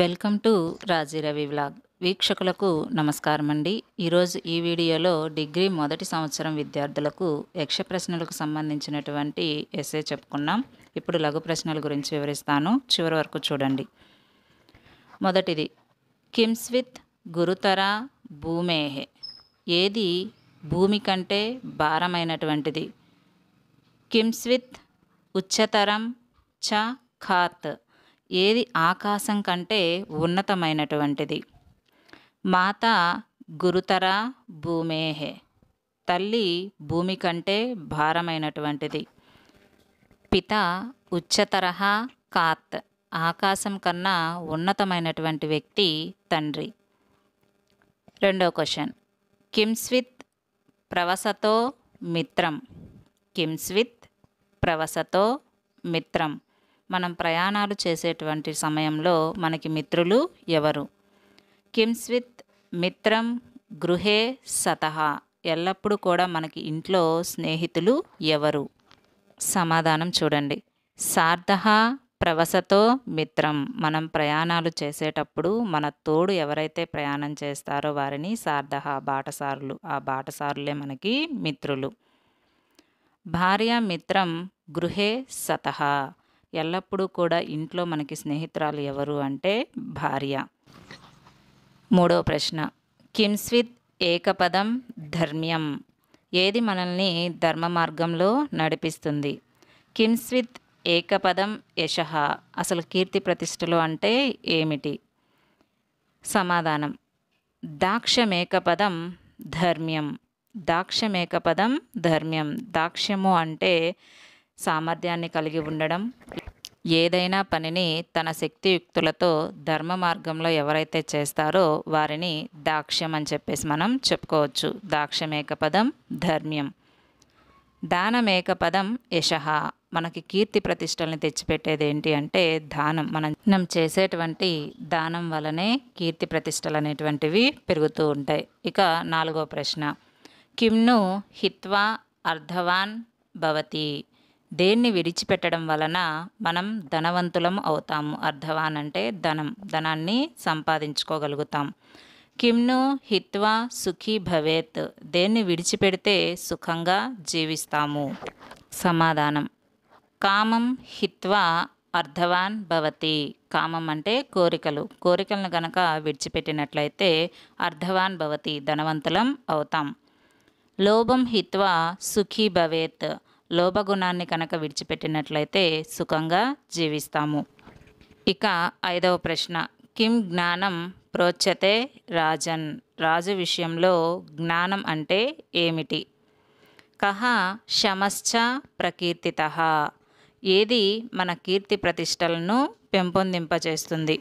welcome to రాజీరవి vlog వీక్షకులకు నమస్కారం అండి ఈరోజు ఈ వీడియోలో డిగ్రీ మొదటి సంవత్సరం విద్యార్థులకు యక్ష ప్రశ్నలకు సంబంధించినటువంటి ఎస్ఏ చెప్పుకున్నాం ఇప్పుడు లఘు ప్రశ్నల గురించి వివరిస్తాను చివరి వరకు చూడండి మొదటిది కిమ్స్విత్ గురుతర భూమేహే ఏది భూమి కంటే భారమైనటువంటిది కిమ్స్విత్ ఉచ్చతరం చ ఖాత్ ఏది ఆకాశం కంటే ఉన్నతమైనటువంటిది మాత గురుతర భూమేహే తల్లి భూమి కంటే భారమైనటువంటిది పిత ఉచ్చతరహా కాత్ ఆకాశం కన్నా ఉన్నతమైనటువంటి వ్యక్తి తండ్రి రెండో క్వశ్చన్ కిమ్స్విత్ ప్రవసతో మిత్రం కిమ్స్విత్ ప్రవసతో మిత్రం మనం ప్రయాణాలు చేసేటువంటి సమయంలో మనకి మిత్రులు ఎవరు కిమ్స్విత్ మిత్రం గృహే సతహా ఎల్లప్పుడూ కూడా మనకి ఇంట్లో స్నేహితులు ఎవరు సమాధానం చూడండి సార్థహ ప్రవసతో మిత్రం మనం ప్రయాణాలు చేసేటప్పుడు మన తోడు ఎవరైతే ప్రయాణం చేస్తారో వారిని సార్థహ బాటసారులు ఆ బాటసారులే మనకి మిత్రులు భార్య మిత్రం గృహే సతహ ఎల్లప్పుడూ కూడా ఇంట్లో మనకి స్నేహితురాలు ఎవరు అంటే భార్య మూడో ప్రశ్న కిమ్స్విత్ ఏకపదం ధర్మ్యం ఏది మనల్ని ధర్మ మార్గంలో నడిపిస్తుంది కిమ్స్విత్ ఏకపదం యశ అసలు కీర్తి ప్రతిష్టలు అంటే ఏమిటి సమాధానం దాక్షమేకపదం ధర్మ్యం దాక్షమేకపదం ధర్మ్యం దాక్ష్యము అంటే సామర్థ్యాన్ని కలిగి ఉండడం ఏదైనా పనిని తన శక్తియుక్తులతో ధర్మ మార్గంలో ఎవరైతే చేస్తారో వారిని దాక్ష్యం అని చెప్పేసి మనం చెప్పుకోవచ్చు దాక్ష్యమేకపదం ధర్మ్యం పదం యశః మనకి కీర్తి ప్రతిష్టల్ని తెచ్చిపెట్టేది ఏంటి అంటే దానం మనం మనం చేసేటువంటి దానం వలనే కీర్తి ప్రతిష్టలు అనేటువంటివి పెరుగుతూ ఉంటాయి ఇక నాలుగో ప్రశ్న కిమ్ను హిత్వా అర్ధవాన్ భవతి దేన్ని విడిచిపెట్టడం వలన మనం ధనవంతులం అవుతాము అర్థవాన్ అంటే ధనం ధనాన్ని సంపాదించుకోగలుగుతాం కిమ్ను హిత్వా సుఖీ భవేత్ దేన్ని విడిచిపెడితే సుఖంగా జీవిస్తాము సమాధానం కామం హిత్వా అర్ధవాన్ భవతి కామం అంటే కోరికలు కోరికలను గనక విడిచిపెట్టినట్లయితే అర్ధవాన్ భవతి ధనవంతులం అవుతాం లోభం హిత్వా సుఖీ భవేత్ లోభగుణాన్ని కనుక విడిచిపెట్టినట్లయితే సుఖంగా జీవిస్తాము ఇక ఐదవ ప్రశ్న కిం జ్ఞానం ప్రోచ్యతే రాజన్ రాజు విషయంలో జ్ఞానం అంటే ఏమిటి కహ శమశ్చ ప్రకీర్తిత ఏది మన కీర్తి ప్రతిష్టలను పెంపొందింపచేస్తుంది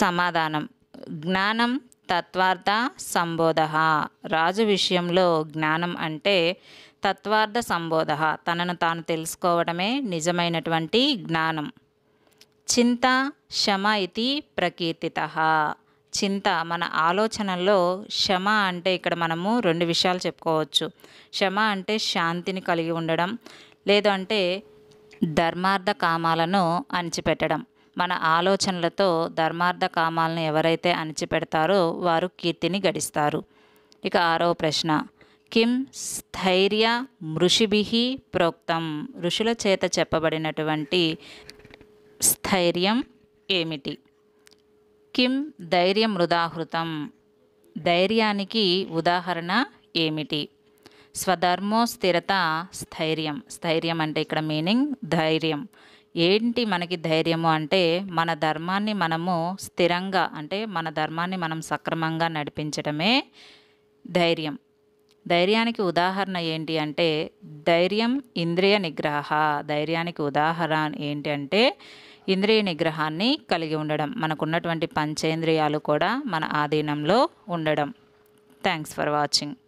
సమాధానం జ్ఞానం తత్వార్థ సంబోధ రాజు విషయంలో జ్ఞానం అంటే తత్వార్థ సంబోధ తనను తాను తెలుసుకోవడమే నిజమైనటువంటి జ్ఞానం చింత శమ ఇది ప్రకీర్తిత చింత మన ఆలోచనల్లో శమ అంటే ఇక్కడ మనము రెండు విషయాలు చెప్పుకోవచ్చు శమ అంటే శాంతిని కలిగి ఉండడం లేదంటే ధర్మార్థ కామాలను అణిచిపెట్టడం మన ఆలోచనలతో ధర్మార్థ కామాలను ఎవరైతే అణిచిపెడతారో వారు కీర్తిని గడిస్తారు ఇక ఆరో ప్రశ్న కిం స్థైర్య మృషిభి ప్రోక్తం ఋషుల చేత చెప్పబడినటువంటి స్థైర్యం ఏమిటి కిం ధైర్యం మృదాహృతం ధైర్యానికి ఉదాహరణ ఏమిటి స్వధర్మో స్థిరత స్థైర్యం స్థైర్యం అంటే ఇక్కడ మీనింగ్ ధైర్యం ఏంటి మనకి ధైర్యము అంటే మన ధర్మాన్ని మనము స్థిరంగా అంటే మన ధర్మాన్ని మనం సక్రమంగా నడిపించడమే ధైర్యం ధైర్యానికి ఉదాహరణ ఏంటి అంటే ధైర్యం ఇంద్రియ నిగ్రహ ధైర్యానికి ఉదాహరణ ఏంటి అంటే ఇంద్రియ నిగ్రహాన్ని కలిగి ఉండడం మనకున్నటువంటి పంచేంద్రియాలు కూడా మన ఆధీనంలో ఉండడం థ్యాంక్స్ ఫర్ వాచింగ్